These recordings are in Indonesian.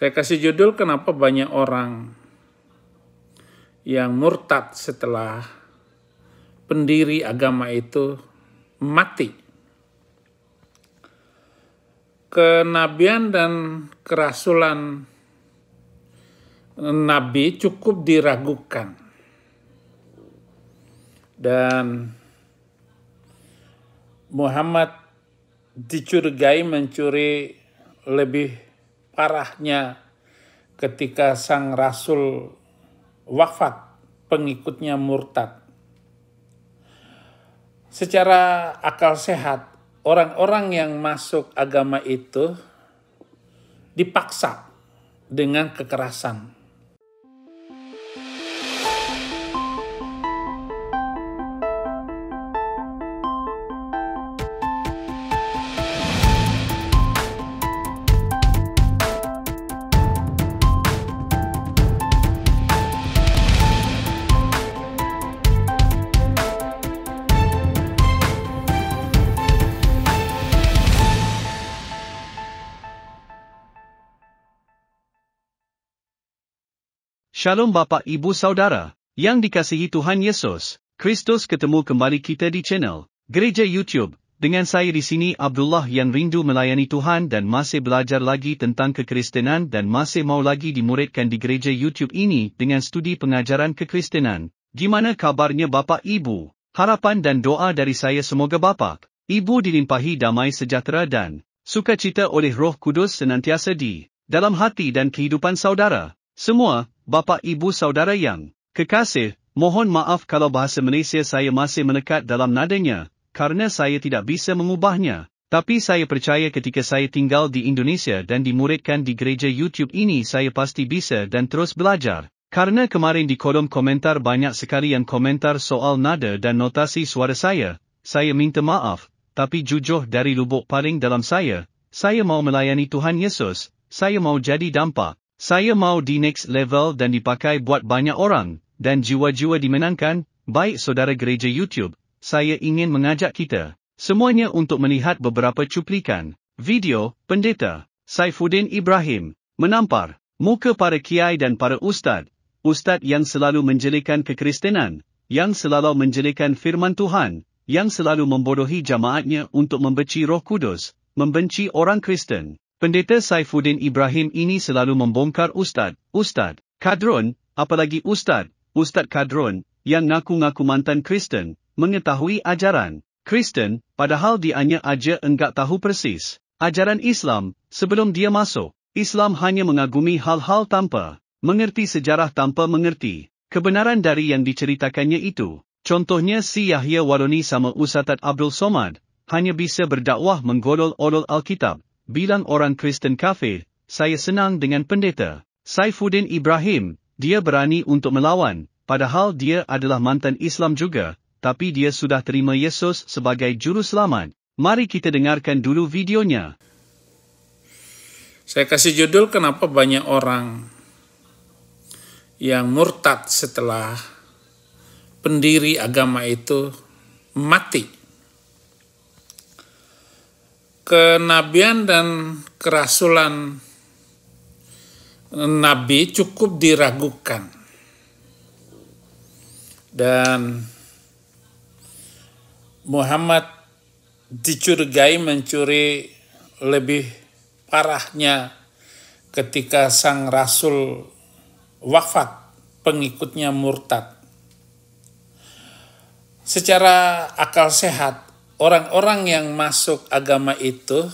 Saya kasih judul kenapa banyak orang yang murtad setelah pendiri agama itu mati. Kenabian dan kerasulan nabi cukup diragukan. Dan Muhammad dicurigai mencuri lebih parahnya ketika sang rasul wafat, pengikutnya murtad. Secara akal sehat, orang-orang yang masuk agama itu dipaksa dengan kekerasan. Shalom Bapak Ibu Saudara, yang dikasihi Tuhan Yesus, Kristus ketemu kembali kita di channel Gereja YouTube. Dengan saya di sini Abdullah yang rindu melayani Tuhan dan masih belajar lagi tentang kekristenan dan masih mau lagi dimuridkan di gereja YouTube ini dengan studi pengajaran kekristenan. Gimana kabarnya Bapak Ibu? Harapan dan doa dari saya semoga Bapak, Ibu dilimpahi damai sejahtera dan sukacita oleh Roh Kudus senantiasa di dalam hati dan kehidupan saudara. Semua, bapa ibu saudara yang kekasih, mohon maaf kalau bahasa Malaysia saya masih menekat dalam nadanya, karena saya tidak bisa mengubahnya. Tapi saya percaya ketika saya tinggal di Indonesia dan dimuridkan di gereja YouTube ini saya pasti bisa dan terus belajar. Karena kemarin di kolom komentar banyak sekali yang komentar soal nada dan notasi suara saya, saya minta maaf, tapi jujur dari lubuk paling dalam saya, saya mau melayani Tuhan Yesus, saya mau jadi dampak. Saya mahu di next level dan dipakai buat banyak orang, dan jiwa-jiwa dimenangkan, baik saudara gereja YouTube, saya ingin mengajak kita, semuanya untuk melihat beberapa cuplikan, video, pendeta, Saifuddin Ibrahim, menampar, muka para kiai dan para ustaz, ustaz yang selalu menjelikan kekristenan, yang selalu menjelikan firman Tuhan, yang selalu membodohi jamaatnya untuk membenci roh kudus, membenci orang Kristen. Pendeta Saifuddin Ibrahim ini selalu membongkar Ustaz, Ustaz, Kadron, apalagi Ustaz, Ustaz Kadron, yang ngaku-ngaku mantan Kristen, mengetahui ajaran Kristen, padahal dianya aja enggak tahu persis. Ajaran Islam, sebelum dia masuk, Islam hanya mengagumi hal-hal tanpa, mengerti sejarah tanpa mengerti, kebenaran dari yang diceritakannya itu. Contohnya si Yahya Waroni sama Ustaz Abdul Somad, hanya bisa berdakwah menggolol-olol Alkitab, bilang orang Kristen kafir, saya senang dengan pendeta. Saifuddin Ibrahim, dia berani untuk melawan, padahal dia adalah mantan Islam juga, tapi dia sudah terima Yesus sebagai juru selamat. Mari kita dengarkan dulu videonya. Saya kasih judul kenapa banyak orang yang murtad setelah pendiri agama itu mati. kenabian dan kerasulan nabi cukup diragukan. Dan Muhammad dicurigai mencuri lebih parahnya ketika sang rasul wafat, pengikutnya murtad. Secara akal sehat, orang-orang yang masuk agama itu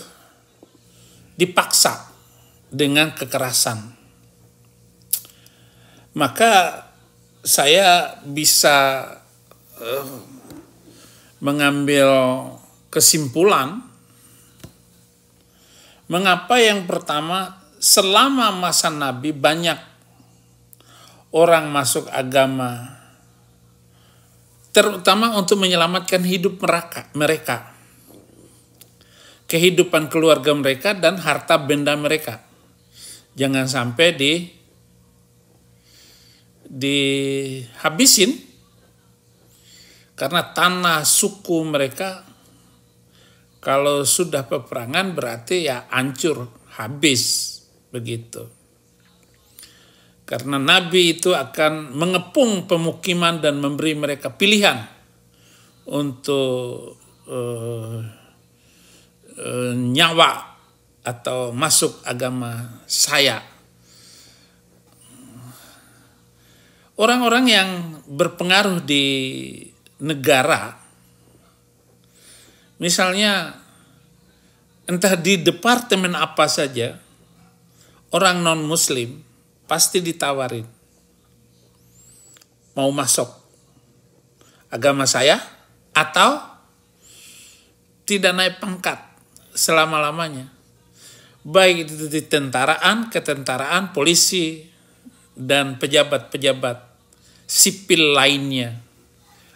dipaksa dengan kekerasan. Maka saya bisa uh, mengambil kesimpulan mengapa yang pertama selama masa Nabi banyak orang masuk agama terutama untuk menyelamatkan hidup mereka, mereka, kehidupan keluarga mereka dan harta benda mereka. Jangan sampai di dihabisin karena tanah suku mereka kalau sudah peperangan berarti ya hancur, habis begitu. Karena nabi itu akan mengepung pemukiman dan memberi mereka pilihan untuk uh, uh, nyawa atau masuk agama saya. Orang-orang yang berpengaruh di negara, misalnya entah di departemen apa saja, orang non-Muslim pasti ditawarin. Mau masuk agama saya atau tidak naik pangkat selama-lamanya. Baik itu di tentaraan, ketentaraan, polisi, dan pejabat-pejabat sipil lainnya.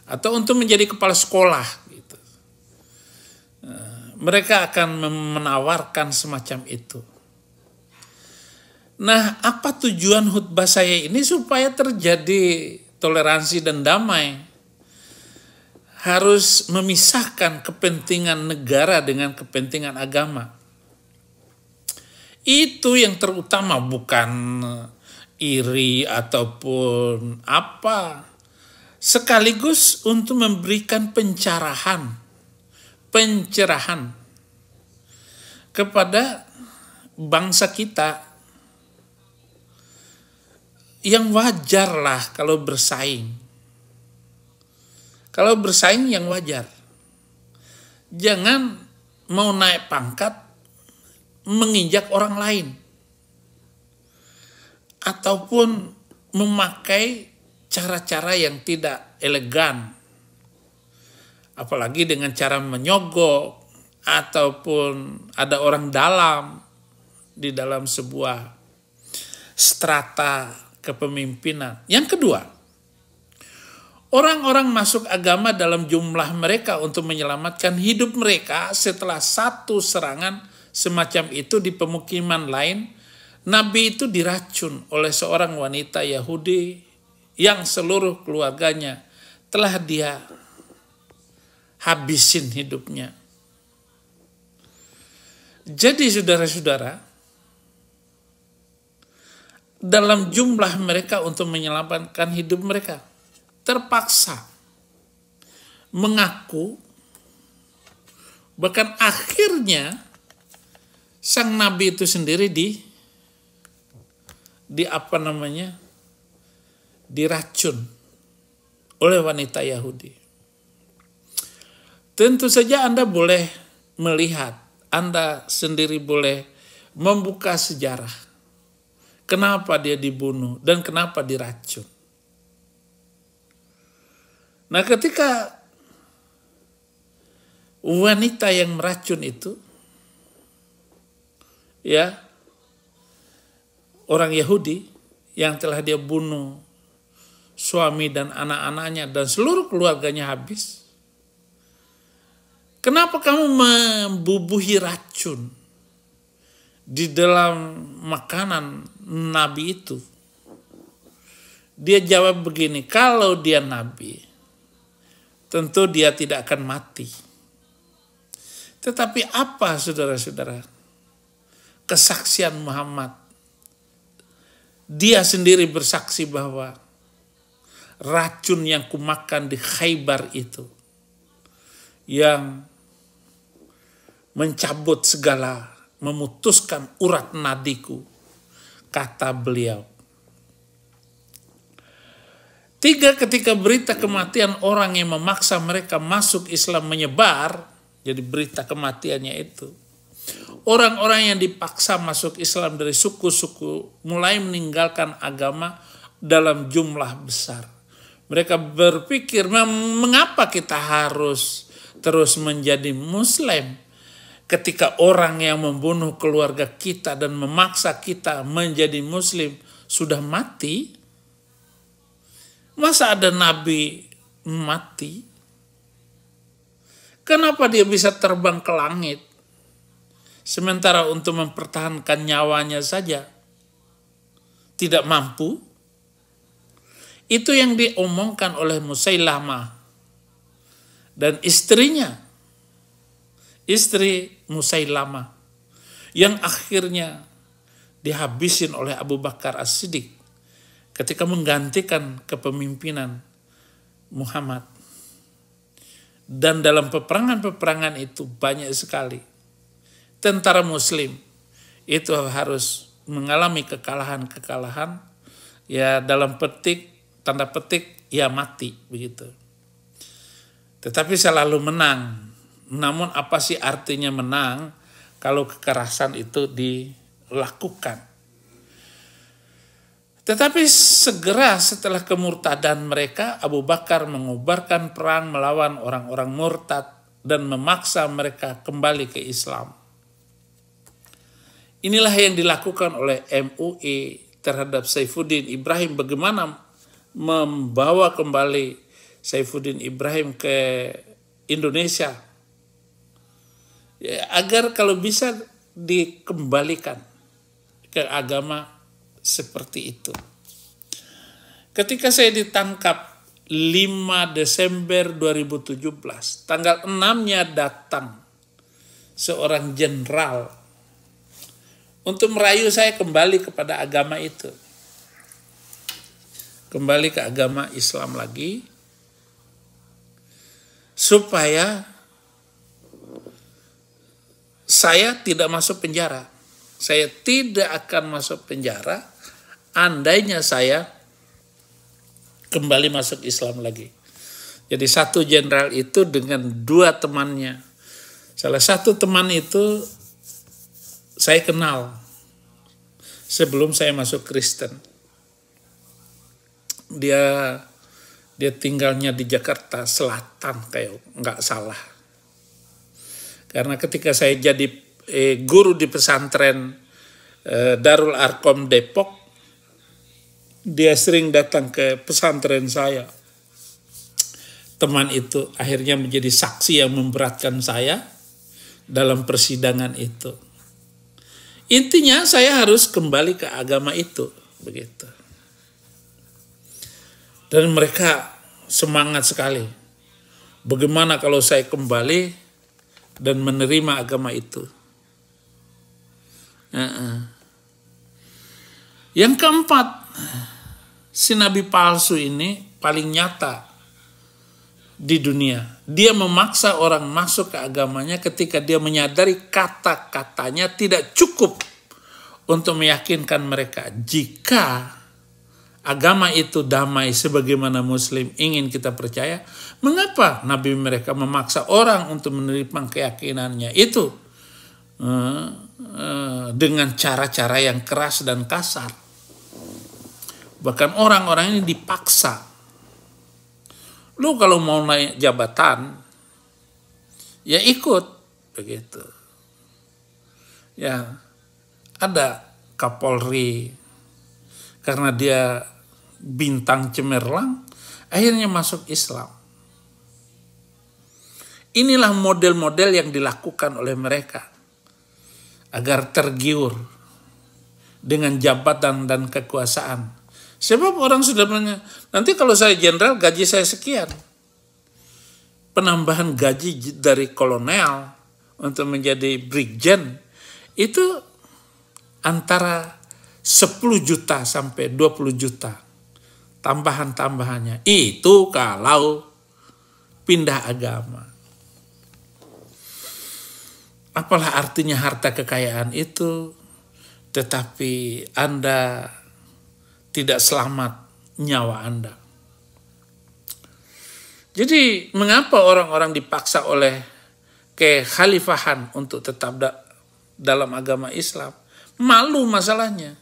Atau untuk menjadi kepala sekolah. Gitu. Nah, mereka akan menawarkan semacam itu Nah, apa tujuan khutbah saya ini supaya terjadi toleransi dan damai? Harus memisahkan kepentingan negara dengan kepentingan agama. Itu yang terutama bukan iri ataupun apa. Sekaligus untuk memberikan pencerahan, pencerahan kepada bangsa kita yang wajar lah kalau bersaing. Kalau bersaing yang wajar. Jangan mau naik pangkat menginjak orang lain. Ataupun memakai cara-cara yang tidak elegan. Apalagi dengan cara menyogok ataupun ada orang dalam di dalam sebuah strata kepemimpinan. Yang kedua, orang-orang masuk agama dalam jumlah mereka untuk menyelamatkan hidup mereka setelah satu serangan semacam itu di pemukiman lain. Nabi itu diracun oleh seorang wanita Yahudi yang seluruh keluarganya telah dia habisin hidupnya. Jadi saudara-saudara, dalam jumlah mereka untuk menyelamatkan hidup mereka. Terpaksa mengaku, bahkan akhirnya sang nabi itu sendiri di di apa namanya diracun oleh wanita Yahudi. Tentu saja Anda boleh melihat, Anda sendiri boleh membuka sejarah kenapa dia dibunuh dan kenapa diracun. Nah, ketika wanita yang meracun itu ya orang Yahudi yang telah dia bunuh suami dan anak-anaknya dan seluruh keluarganya habis. Kenapa kamu membubuhi racun di dalam makanan nabi itu. Dia jawab begini, kalau dia nabi, tentu dia tidak akan mati. Tetapi apa saudara-saudara? Kesaksian Muhammad. Dia sendiri bersaksi bahwa racun yang kumakan di Khaybar itu yang mencabut segala, memutuskan urat nadiku, kata beliau. Tiga, ketika berita kematian orang yang memaksa mereka masuk Islam menyebar, jadi berita kematiannya itu. Orang-orang yang dipaksa masuk Islam dari suku-suku mulai meninggalkan agama dalam jumlah besar. Mereka berpikir, mengapa kita harus terus menjadi Muslim? ketika orang yang membunuh keluarga kita dan memaksa kita menjadi muslim sudah mati, masa ada nabi mati? Kenapa dia bisa terbang ke langit? Sementara untuk mempertahankan nyawanya saja tidak mampu. Itu yang diomongkan oleh Musailamah dan istrinya istri Musailama yang akhirnya dihabisin oleh Abu Bakar As-Siddiq ketika menggantikan kepemimpinan Muhammad. Dan dalam peperangan-peperangan itu banyak sekali tentara muslim itu harus mengalami kekalahan-kekalahan ya dalam petik tanda petik ya mati begitu. Tetapi selalu menang namun apa sih artinya menang kalau kekerasan itu dilakukan? Tetapi segera setelah kemurtadan mereka, Abu Bakar mengubarkan perang melawan orang-orang murtad dan memaksa mereka kembali ke Islam. Inilah yang dilakukan oleh MUI terhadap Saifuddin Ibrahim bagaimana membawa kembali Saifuddin Ibrahim ke Indonesia Ya, agar kalau bisa dikembalikan ke agama seperti itu. Ketika saya ditangkap 5 Desember 2017, tanggal 6-nya datang seorang jenderal untuk merayu saya kembali kepada agama itu. Kembali ke agama Islam lagi supaya saya tidak masuk penjara. Saya tidak akan masuk penjara andainya saya kembali masuk Islam lagi. Jadi satu jenderal itu dengan dua temannya. Salah satu teman itu saya kenal sebelum saya masuk Kristen. Dia dia tinggalnya di Jakarta Selatan kayak nggak salah karena ketika saya jadi eh, guru di pesantren eh, Darul Arkom Depok, dia sering datang ke pesantren saya. Teman itu akhirnya menjadi saksi yang memberatkan saya dalam persidangan itu. Intinya saya harus kembali ke agama itu, begitu. Dan mereka semangat sekali. Bagaimana kalau saya kembali dan menerima agama itu. Ya, ya. Yang keempat, si nabi palsu ini paling nyata di dunia. Dia memaksa orang masuk ke agamanya ketika dia menyadari kata-katanya tidak cukup untuk meyakinkan mereka. Jika agama itu damai sebagaimana muslim ingin kita percaya, mengapa nabi mereka memaksa orang untuk menerima keyakinannya itu eh, eh, dengan cara-cara yang keras dan kasar. Bahkan orang-orang ini dipaksa. Lu kalau mau naik jabatan, ya ikut begitu. Ya, ada Kapolri, karena dia bintang cemerlang, akhirnya masuk Islam. Inilah model-model yang dilakukan oleh mereka agar tergiur dengan jabatan dan kekuasaan. Sebab orang sudah menanya, nanti kalau saya jenderal gaji saya sekian. Penambahan gaji dari kolonel untuk menjadi brigjen itu antara 10 juta sampai 20 juta tambahan-tambahannya. Itu kalau pindah agama. Apalah artinya harta kekayaan itu tetapi Anda tidak selamat nyawa Anda. Jadi mengapa orang-orang dipaksa oleh kekhalifahan untuk tetap dalam agama Islam? Malu masalahnya.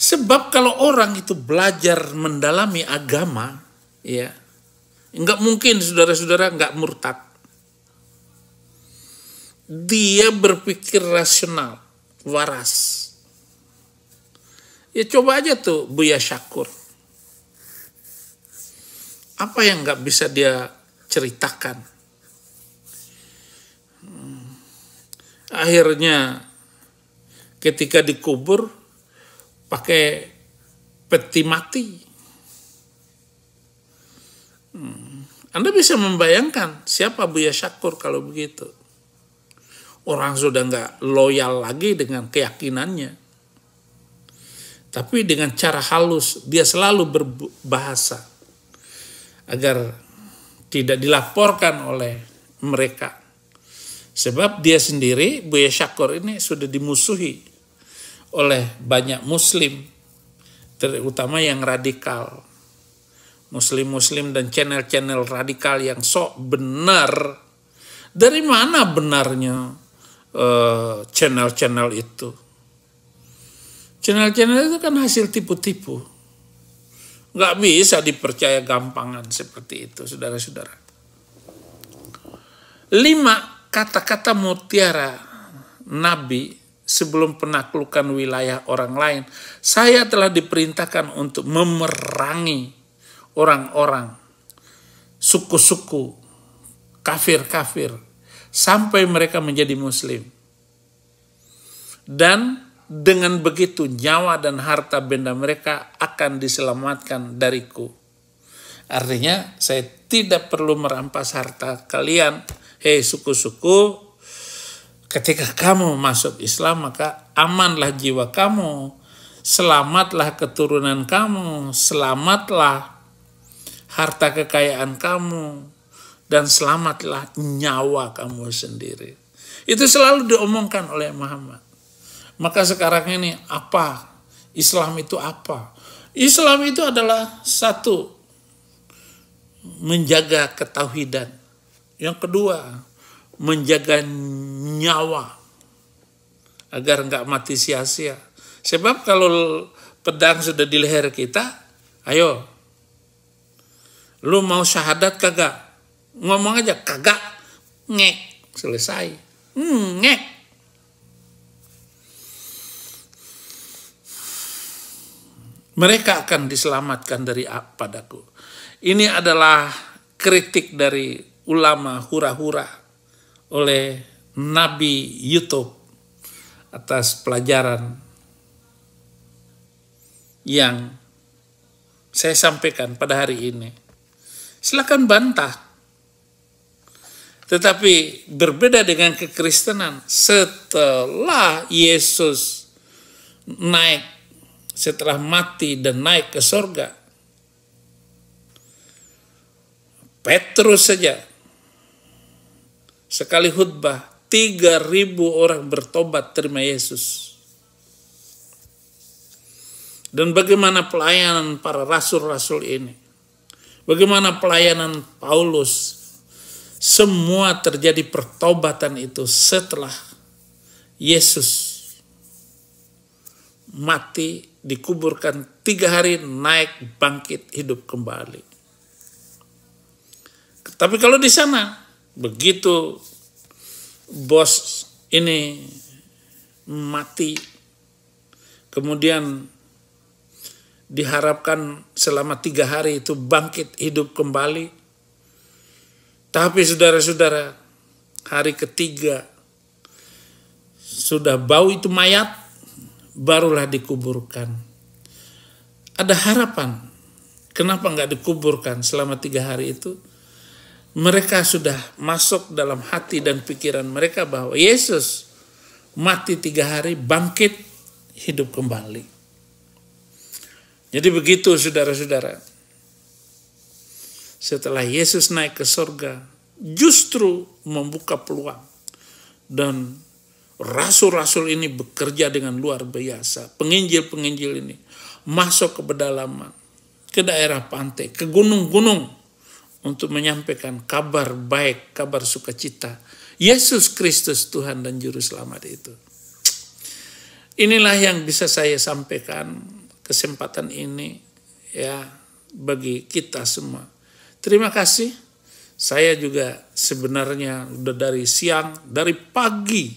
Sebab kalau orang itu belajar mendalami agama, ya nggak mungkin saudara-saudara nggak murtad. Dia berpikir rasional, waras. Ya coba aja tuh Buya Syakur. Apa yang nggak bisa dia ceritakan? Hmm. Akhirnya ketika dikubur, pakai peti mati. Hmm. Anda bisa membayangkan siapa Buya Syakur kalau begitu. Orang sudah nggak loyal lagi dengan keyakinannya. Tapi dengan cara halus, dia selalu berbahasa. Agar tidak dilaporkan oleh mereka. Sebab dia sendiri, Buya Syakur ini sudah dimusuhi oleh banyak muslim terutama yang radikal muslim-muslim dan channel-channel radikal yang sok benar dari mana benarnya eh, channel-channel uh, itu channel-channel itu kan hasil tipu-tipu nggak bisa dipercaya gampangan seperti itu saudara-saudara lima kata-kata mutiara nabi sebelum penaklukan wilayah orang lain, saya telah diperintahkan untuk memerangi orang-orang, suku-suku, kafir-kafir, sampai mereka menjadi muslim. Dan dengan begitu nyawa dan harta benda mereka akan diselamatkan dariku. Artinya saya tidak perlu merampas harta kalian. Hei suku-suku, Ketika kamu masuk Islam maka amanlah jiwa kamu, selamatlah keturunan kamu, selamatlah harta kekayaan kamu, dan selamatlah nyawa kamu sendiri. Itu selalu diomongkan oleh Muhammad. Maka sekarang ini apa? Islam itu apa? Islam itu adalah satu, menjaga ketauhidan. Yang kedua, menjaga nyawa agar nggak mati sia-sia. Sebab kalau pedang sudah di leher kita, ayo, lu mau syahadat kagak? Ngomong aja kagak, ngek, selesai, hmm, ngek. Mereka akan diselamatkan dari padaku. Ini adalah kritik dari ulama hura-hura oleh Nabi YouTube atas pelajaran yang saya sampaikan pada hari ini. Silakan bantah. Tetapi berbeda dengan kekristenan, setelah Yesus naik, setelah mati dan naik ke sorga, Petrus saja sekali khutbah 3000 orang bertobat terima Yesus. Dan bagaimana pelayanan para rasul-rasul ini? Bagaimana pelayanan Paulus? Semua terjadi pertobatan itu setelah Yesus mati, dikuburkan tiga hari, naik, bangkit, hidup kembali. Tapi kalau di sana begitu bos ini mati kemudian diharapkan selama tiga hari itu bangkit hidup kembali. Tapi saudara-saudara, hari ketiga sudah bau itu mayat, barulah dikuburkan. Ada harapan, kenapa nggak dikuburkan selama tiga hari itu? mereka sudah masuk dalam hati dan pikiran mereka bahwa Yesus mati tiga hari, bangkit, hidup kembali. Jadi begitu saudara-saudara. Setelah Yesus naik ke sorga, justru membuka peluang. Dan rasul-rasul ini bekerja dengan luar biasa. Penginjil-penginjil ini masuk ke pedalaman, ke daerah pantai, ke gunung-gunung untuk menyampaikan kabar baik, kabar sukacita. Yesus Kristus Tuhan dan Juru Selamat itu. Inilah yang bisa saya sampaikan kesempatan ini ya bagi kita semua. Terima kasih. Saya juga sebenarnya udah dari siang, dari pagi.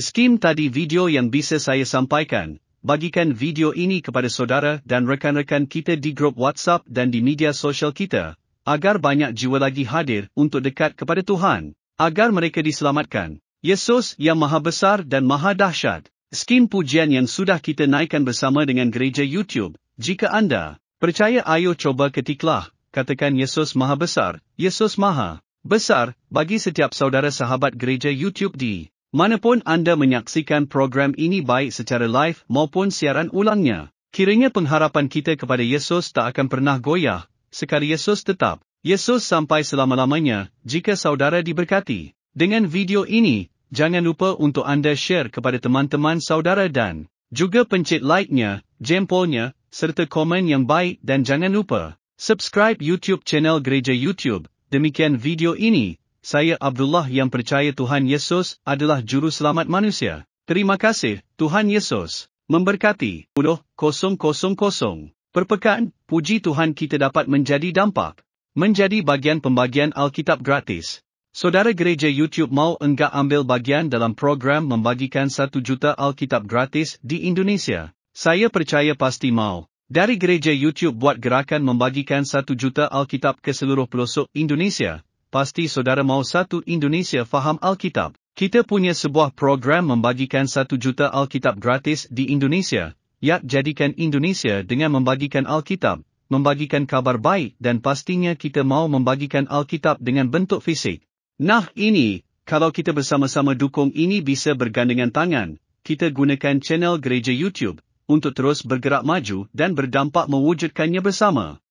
Skim tadi video yang bisa saya sampaikan. Bagikan video ini kepada saudara dan rekan-rekan kita di grup WhatsApp dan di media sosial kita agar banyak jiwa lagi hadir untuk dekat kepada Tuhan, agar mereka diselamatkan. Yesus yang maha besar dan maha dahsyat, skim pujian yang sudah kita naikkan bersama dengan gereja YouTube, jika anda percaya ayo cuba ketiklah, katakan Yesus maha besar, Yesus maha besar bagi setiap saudara sahabat gereja YouTube di manapun anda menyaksikan program ini baik secara live maupun siaran ulangnya. Kiranya pengharapan kita kepada Yesus tak akan pernah goyah sekali Yesus tetap. Yesus sampai selama-lamanya, jika saudara diberkati. Dengan video ini, jangan lupa untuk anda share kepada teman-teman saudara dan juga pencet like-nya, jempolnya, serta komen yang baik dan jangan lupa subscribe YouTube channel Gereja YouTube. Demikian video ini. Saya Abdullah yang percaya Tuhan Yesus adalah juru selamat manusia. Terima kasih, Tuhan Yesus. Memberkati. 10.000. Perpekan, puji Tuhan kita dapat menjadi dampak. Menjadi bagian pembagian Alkitab gratis. Saudara gereja YouTube mau enggak ambil bagian dalam program membagikan 1 juta Alkitab gratis di Indonesia? Saya percaya pasti mau. Dari gereja YouTube buat gerakan membagikan 1 juta Alkitab ke seluruh pelosok Indonesia, pasti saudara mau satu Indonesia faham Alkitab. Kita punya sebuah program membagikan 1 juta Alkitab gratis di Indonesia, Ya, jadikan Indonesia dengan membagikan Alkitab, membagikan kabar baik dan pastinya kita mau membagikan Alkitab dengan bentuk fisik. Nah ini, kalau kita bersama-sama dukung ini bisa bergandengan tangan, kita gunakan channel gereja YouTube untuk terus bergerak maju dan berdampak mewujudkannya bersama.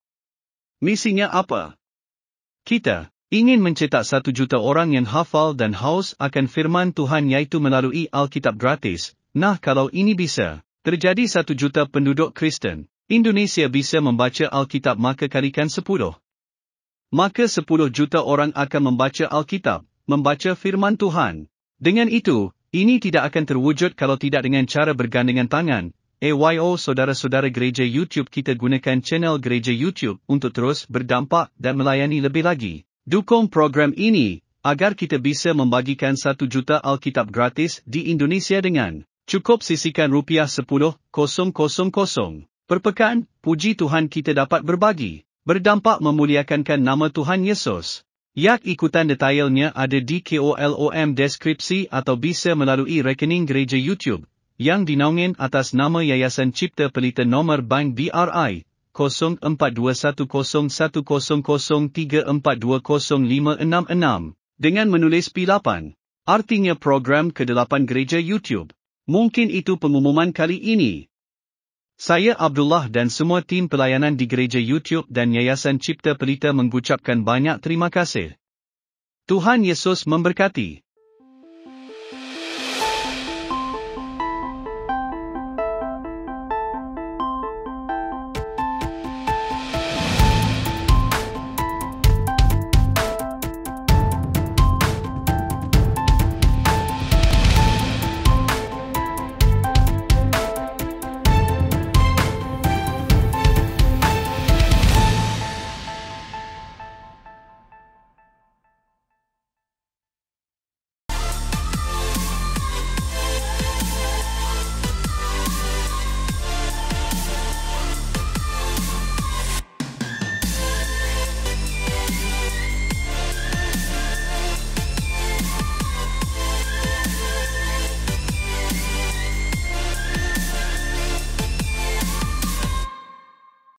Misinya apa? Kita ingin mencetak satu juta orang yang hafal dan haus akan firman Tuhan yaitu melalui Alkitab gratis. Nah kalau ini bisa terjadi satu juta penduduk Kristen, Indonesia bisa membaca Alkitab maka kalikan sepuluh. Maka sepuluh juta orang akan membaca Alkitab, membaca firman Tuhan. Dengan itu, ini tidak akan terwujud kalau tidak dengan cara bergandengan tangan. AYO saudara-saudara gereja YouTube kita gunakan channel gereja YouTube untuk terus berdampak dan melayani lebih lagi. Dukung program ini agar kita bisa membagikan satu juta Alkitab gratis di Indonesia dengan Cukup sisikan rupiah sepuluh, kosong kosong kosong. Perpekan, puji Tuhan kita dapat berbagi, berdampak memuliakankan nama Tuhan Yesus. Yak ikutan detailnya ada di KOLOM deskripsi atau bisa melalui rekening gereja YouTube, yang dinaungin atas nama Yayasan Cipta Pelita Nomor Bank BRI, 0421100034205566, dengan menulis P8, artinya program ke-8 gereja YouTube. Mungkin itu pengumuman kali ini. Saya Abdullah dan semua tim pelayanan di gereja YouTube dan Yayasan Cipta Pelita mengucapkan banyak terima kasih. Tuhan Yesus memberkati.